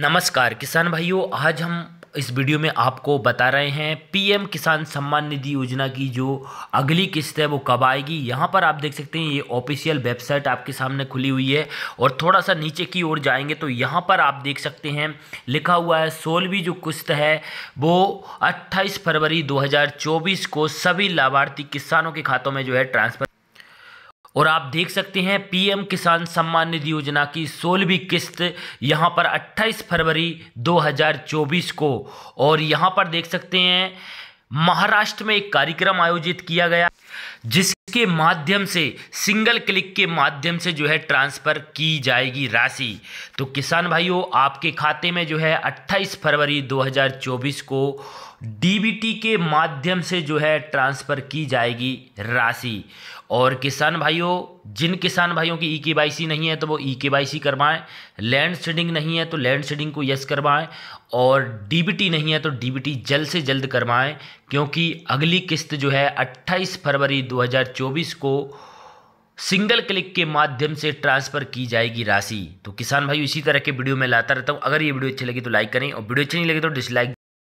नमस्कार किसान भाइयों आज हम इस वीडियो में आपको बता रहे हैं पीएम किसान सम्मान निधि योजना की जो अगली किस्त है वो कब आएगी यहाँ पर आप देख सकते हैं ये ऑफिशियल वेबसाइट आपके सामने खुली हुई है और थोड़ा सा नीचे की ओर जाएंगे तो यहाँ पर आप देख सकते हैं लिखा हुआ है सोलहवीं जो किस्त है वो 28 फरवरी 2024 को सभी लाभार्थी किसानों के खातों में जो है ट्रांसफर और आप देख सकते हैं पीएम किसान सम्मान निधि योजना की सोलहवीं किस्त यहाँ पर 28 फरवरी 2024 को और यहाँ पर देख सकते हैं महाराष्ट्र में एक कार्यक्रम आयोजित किया गया जिसके माध्यम से सिंगल क्लिक के माध्यम से जो है ट्रांसफ़र की जाएगी राशि तो किसान भाइयों आपके खाते में जो है 28 फरवरी 2024 को डीबीटी के माध्यम से जो है ट्रांसफ़र की जाएगी राशि और किसान भाइयों जिन किसान भाइयों की ई e के नहीं है तो वो ई के वाई सी करवाएं लैंड सेडिंग नहीं है तो लैंड सेडिंग को यस करवाएं और डीबीटी नहीं है तो डीबीटी जल्द से जल्द करवाएं क्योंकि अगली किस्त जो है 28 फरवरी 2024 को सिंगल क्लिक के माध्यम से ट्रांसफ़र की जाएगी राशि तो किसान भाई इसी तरह के वीडियो में लाता रहता हूँ अगर ये वीडियो अच्छी लगी तो लाइक करें और वीडियो अच्छी नहीं लगी तो डिसलाइक